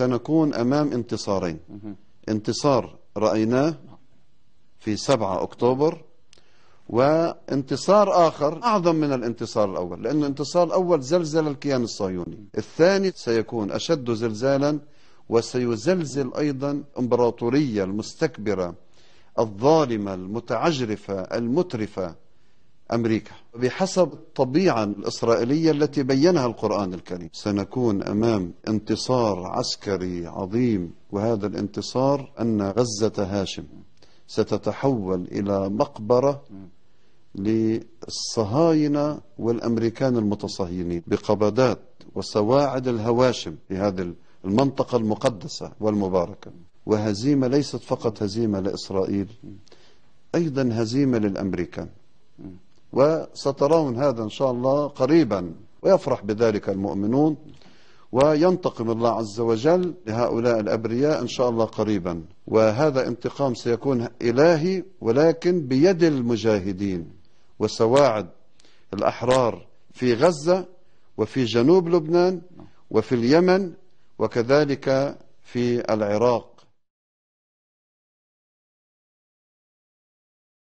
سنكون أمام انتصارين انتصار رأيناه في 7 أكتوبر وانتصار آخر أعظم من الانتصار الأول لأن الانتصار الأول زلزل الكيان الصهيوني الثاني سيكون أشد زلزالا وسيزلزل أيضا إمبراطورية المستكبرة الظالمة المتعجرفة المترفة أمريكا بحسب الطبيعة الإسرائيلية التي بينها القرآن الكريم سنكون أمام انتصار عسكري عظيم وهذا الانتصار أن غزة هاشم ستتحول إلى مقبرة للصهاينة والأمريكان المتصهينين بقبضات وسواعد الهواشم في هذه المنطقة المقدسة والمباركة وهزيمة ليست فقط هزيمة لإسرائيل أيضا هزيمة للأمريكان وسترون هذا إن شاء الله قريبا ويفرح بذلك المؤمنون وينتقم الله عز وجل لهؤلاء الأبرياء إن شاء الله قريبا وهذا انتقام سيكون إلهي ولكن بيد المجاهدين وسواعد الأحرار في غزة وفي جنوب لبنان وفي اليمن وكذلك في العراق